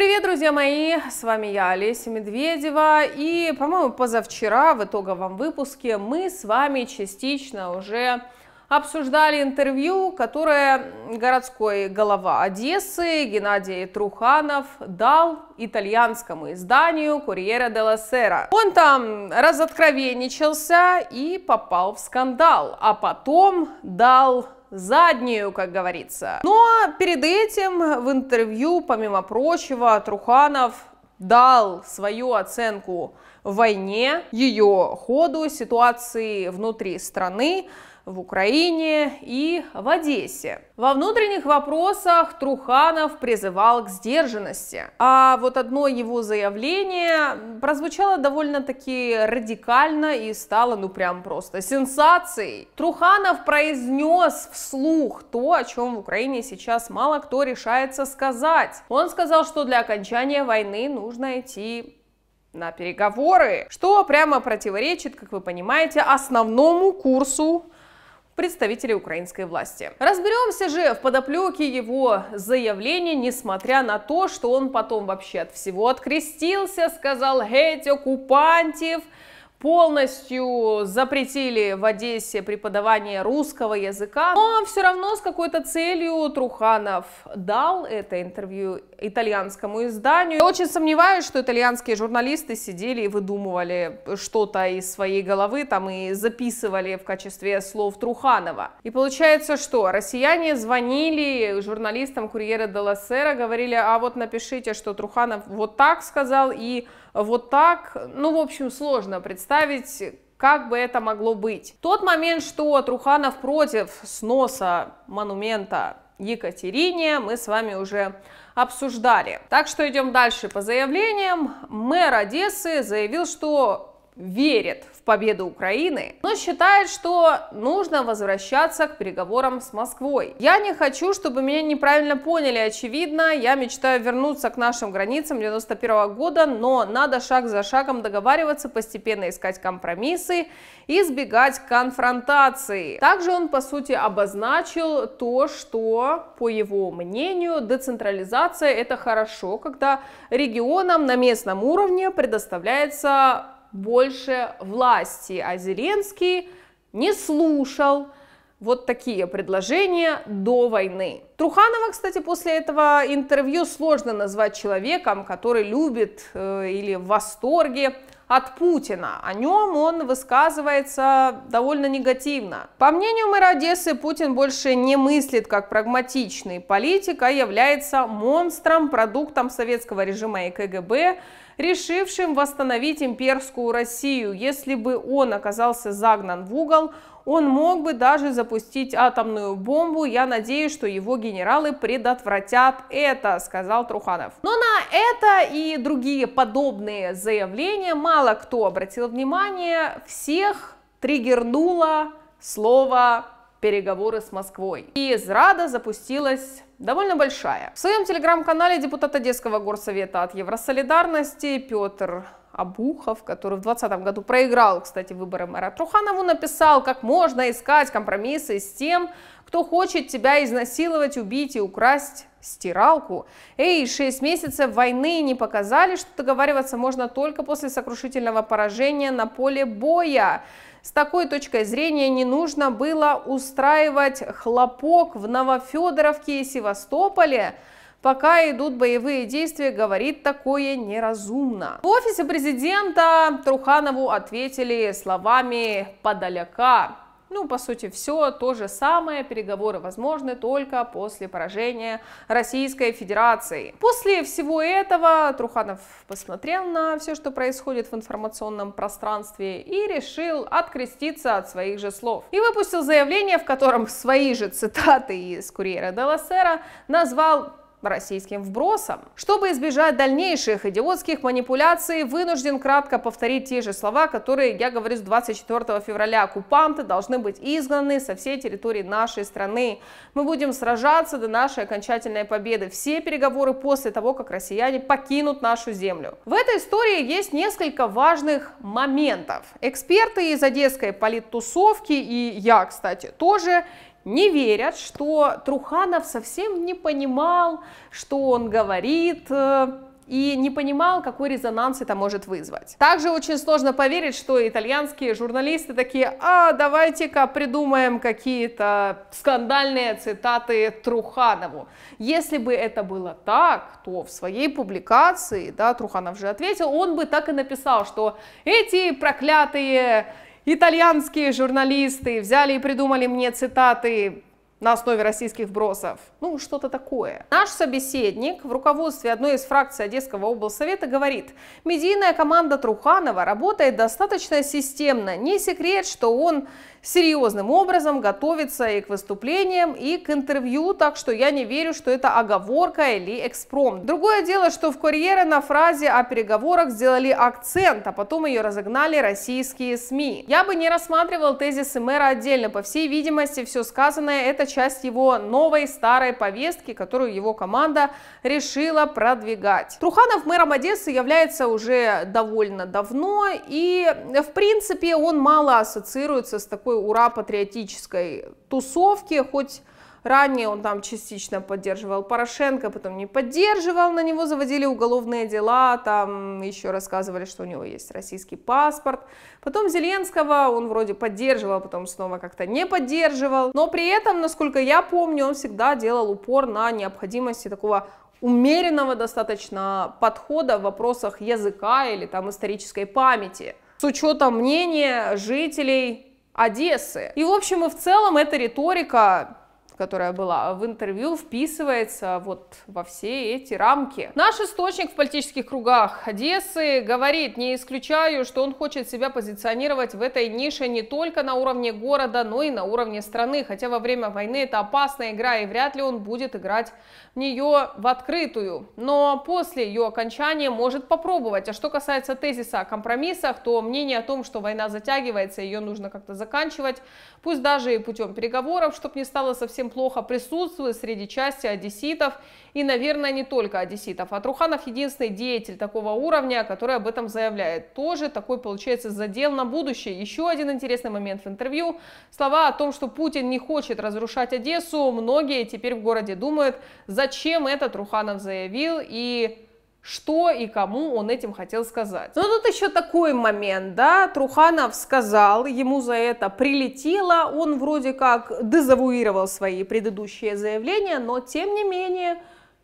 Привет, друзья мои! С вами я, Олеся Медведева. И, по-моему, позавчера в итоговом выпуске мы с вами частично уже обсуждали интервью, которое городской голова Одессы Геннадий Труханов дал итальянскому изданию «Курьера де ла Сера». Он там разоткровенничался и попал в скандал, а потом дал заднюю, как говорится. Но ну, а перед этим в интервью, помимо прочего, Труханов дал свою оценку войне, ее ходу, ситуации внутри страны, в Украине и в Одессе. Во внутренних вопросах Труханов призывал к сдержанности, а вот одно его заявление прозвучало довольно-таки радикально и стало ну прям просто сенсацией. Труханов произнес вслух то, о чем в Украине сейчас мало кто решается сказать. Он сказал, что для окончания войны нужно идти на переговоры, что прямо противоречит, как вы понимаете, основному курсу представителей украинской власти. Разберемся же в подоплеке его заявления, несмотря на то, что он потом вообще от всего открестился, сказал «Геть, оккупантив!» полностью запретили в Одессе преподавание русского языка, но все равно с какой-то целью Труханов дал это интервью итальянскому изданию. Я очень сомневаюсь, что итальянские журналисты сидели и выдумывали что-то из своей головы, там и записывали в качестве слов Труханова. И получается, что россияне звонили журналистам Курьера Делосера, говорили, а вот напишите, что Труханов вот так сказал, и вот так, ну, в общем, сложно представить, как бы это могло быть. Тот момент, что Труханов против сноса монумента Екатерине, мы с вами уже обсуждали. Так что идем дальше по заявлениям. Мэр Одессы заявил, что верит в победу Украины, но считает, что нужно возвращаться к переговорам с Москвой. Я не хочу, чтобы меня неправильно поняли, очевидно, я мечтаю вернуться к нашим границам 91 года, но надо шаг за шагом договариваться, постепенно искать компромиссы и избегать конфронтации. Также он, по сути, обозначил то, что, по его мнению, децентрализация это хорошо, когда регионам на местном уровне предоставляется больше власти, а Зеленский не слушал вот такие предложения до войны. Труханова, кстати, после этого интервью сложно назвать человеком, который любит э, или в восторге от Путина. О нем он высказывается довольно негативно. По мнению мэра Одессы, Путин больше не мыслит как прагматичный политик, а является монстром, продуктом советского режима и КГБ, решившим восстановить имперскую Россию. Если бы он оказался загнан в угол, он мог бы даже запустить атомную бомбу. Я надеюсь, что его генералы предотвратят это, сказал Труханов. Но на это и другие подобные заявления мало кто обратил внимание. Всех триггернуло слово переговоры с Москвой. И из Рада запустилась довольно большая. В своем телеграм-канале депутат Одесского горсовета от Евросолидарности Петр Абухов, который в 2020 году проиграл, кстати, выборы мэра Труханову, написал, как можно искать компромиссы с тем, кто хочет тебя изнасиловать, убить и украсть стиралку. Эй, шесть месяцев войны не показали, что договариваться можно только после сокрушительного поражения на поле боя. С такой точкой зрения не нужно было устраивать хлопок в Новофедоровке и Севастополе, пока идут боевые действия, говорит такое неразумно. В офисе президента Труханову ответили словами «подаляка». Ну, по сути, все то же самое. Переговоры возможны только после поражения Российской Федерации. После всего этого Труханов посмотрел на все, что происходит в информационном пространстве и решил откреститься от своих же слов. И выпустил заявление, в котором свои же цитаты из «Курьера Делосера» назвал российским вбросом. Чтобы избежать дальнейших идиотских манипуляций, вынужден кратко повторить те же слова, которые я говорю с 24 февраля. Оккупанты должны быть изгнаны со всей территории нашей страны. Мы будем сражаться до нашей окончательной победы. Все переговоры после того, как россияне покинут нашу землю. В этой истории есть несколько важных моментов. Эксперты из одесской политтусовки, и я, кстати, тоже, не верят, что Труханов совсем не понимал, что он говорит, э, и не понимал, какой резонанс это может вызвать. Также очень сложно поверить, что итальянские журналисты такие, а давайте-ка придумаем какие-то скандальные цитаты Труханову. Если бы это было так, то в своей публикации, да, Труханов же ответил, он бы так и написал, что эти проклятые Итальянские журналисты взяли и придумали мне цитаты на основе российских вбросов. Ну, что-то такое. Наш собеседник в руководстве одной из фракций Одесского облсовета говорит, медийная команда Труханова работает достаточно системно. Не секрет, что он серьезным образом готовится и к выступлениям, и к интервью, так что я не верю, что это оговорка или экспромт. Другое дело, что в Корьере на фразе о переговорах сделали акцент, а потом ее разогнали российские СМИ. Я бы не рассматривал тезисы мэра отдельно, по всей видимости, все сказанное это часть его новой старой повестки, которую его команда решила продвигать. Труханов мэром Одессы является уже довольно давно, и в принципе он мало ассоциируется с такой такой ура-патриотической тусовки, хоть Ранее он там частично поддерживал Порошенко, потом не поддерживал, на него заводили уголовные дела, там еще рассказывали, что у него есть российский паспорт. Потом Зеленского он вроде поддерживал, потом снова как-то не поддерживал. Но при этом, насколько я помню, он всегда делал упор на необходимости такого умеренного достаточно подхода в вопросах языка или там исторической памяти. С учетом мнения жителей Одессы. И в общем и в целом эта риторика которая была в интервью, вписывается вот во все эти рамки. Наш источник в политических кругах Одессы говорит, не исключаю, что он хочет себя позиционировать в этой нише не только на уровне города, но и на уровне страны, хотя во время войны это опасная игра, и вряд ли он будет играть в нее в открытую. Но после ее окончания может попробовать. А что касается тезиса о компромиссах, то мнение о том, что война затягивается, ее нужно как-то заканчивать, пусть даже и путем переговоров, чтобы не стало совсем очень плохо присутствует среди части одесситов и, наверное, не только одесситов. А Труханов единственный деятель такого уровня, который об этом заявляет. Тоже такой, получается, задел на будущее. Еще один интересный момент в интервью. Слова о том, что Путин не хочет разрушать Одессу, многие теперь в городе думают, зачем это Труханов заявил и что и кому он этим хотел сказать. Но ну, тут еще такой момент, да, Труханов сказал, ему за это прилетело, он вроде как дезавуировал свои предыдущие заявления, но тем не менее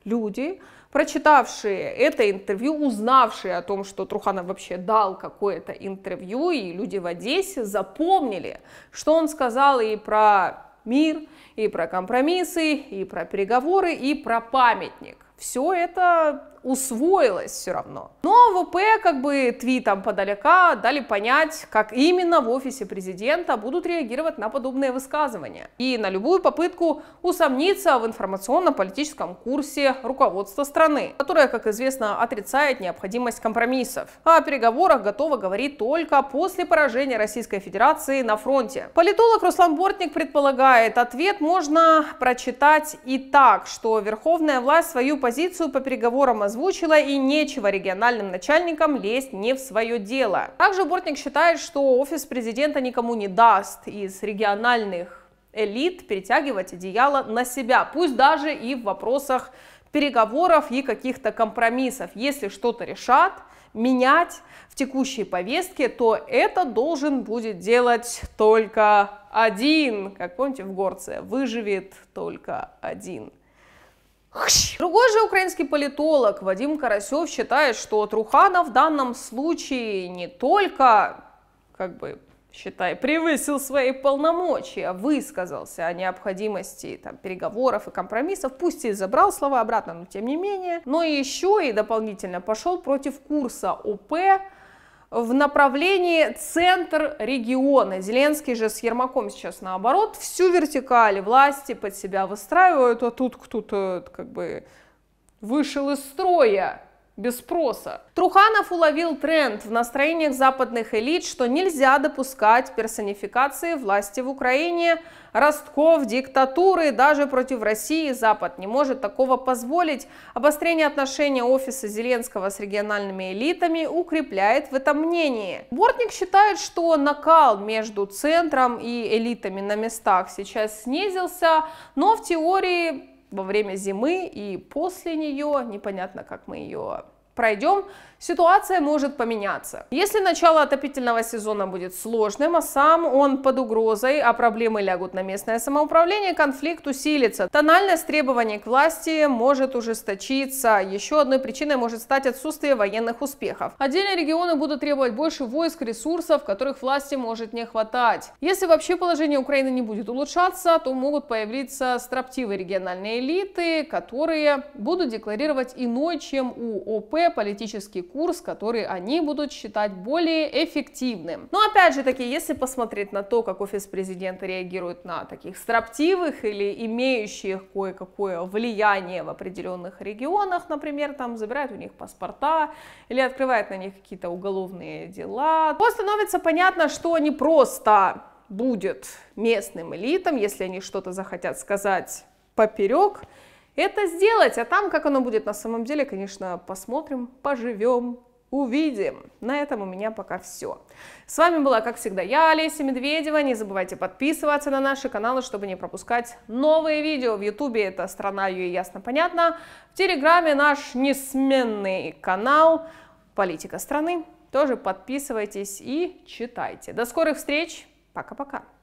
люди, прочитавшие это интервью, узнавшие о том, что Труханов вообще дал какое-то интервью, и люди в Одессе запомнили, что он сказал и про мир, и про компромиссы, и про переговоры, и про памятник. Все это усвоилось все равно. Но ну, а ВП как бы твитом подалека дали понять, как именно в офисе президента будут реагировать на подобные высказывания и на любую попытку усомниться в информационно-политическом курсе руководства страны, которое, как известно, отрицает необходимость компромиссов. О переговорах готово говорить только после поражения Российской Федерации на фронте. Политолог Руслан Бортник предполагает, ответ можно прочитать и так, что верховная власть свою позицию по переговорам о озвучила, и нечего региональным начальникам лезть не в свое дело. Также Бортник считает, что офис президента никому не даст из региональных элит перетягивать одеяло на себя, пусть даже и в вопросах переговоров и каких-то компромиссов. Если что-то решат, менять в текущей повестке, то это должен будет делать только один. Как помните в Горце, выживет только один. Другой же украинский политолог Вадим Карасев считает, что Труханов в данном случае не только как бы считай, превысил свои полномочия, высказался о необходимости там, переговоров и компромиссов, пусть и забрал слова обратно, но тем не менее, но еще и дополнительно пошел против курса ОП в направлении центр региона. Зеленский же с Ермаком сейчас наоборот, всю вертикаль власти под себя выстраивают, а тут кто-то как бы вышел из строя без спроса. Труханов уловил тренд в настроениях западных элит, что нельзя допускать персонификации власти в Украине, ростков, диктатуры, даже против России Запад не может такого позволить. Обострение отношений офиса Зеленского с региональными элитами укрепляет в этом мнении. Бортник считает, что накал между центром и элитами на местах сейчас снизился, но в теории во время зимы и после нее, непонятно, как мы ее пройдем, ситуация может поменяться. Если начало отопительного сезона будет сложным, а сам он под угрозой, а проблемы лягут на местное самоуправление, конфликт усилится. Тональность требований к власти может ужесточиться. Еще одной причиной может стать отсутствие военных успехов. Отдельные регионы будут требовать больше войск, ресурсов, которых власти может не хватать. Если вообще положение Украины не будет улучшаться, то могут появиться строптивые региональные элиты, которые будут декларировать иной, чем у ОП более политический курс, который они будут считать более эффективным. Но опять же таки, если посмотреть на то, как офис президента реагирует на таких строптивых или имеющих кое-какое влияние в определенных регионах, например, там забирают у них паспорта или открывает на них какие-то уголовные дела, то становится понятно, что они просто будет местным элитам, если они что-то захотят сказать поперек, это сделать. А там, как оно будет на самом деле, конечно, посмотрим, поживем, увидим. На этом у меня пока все. С вами была, как всегда, я, Олеся Медведева. Не забывайте подписываться на наши каналы, чтобы не пропускать новые видео. В Ютубе это «Страна Ее ясно-понятно». В Телеграме наш несменный канал «Политика страны». Тоже подписывайтесь и читайте. До скорых встреч. Пока-пока.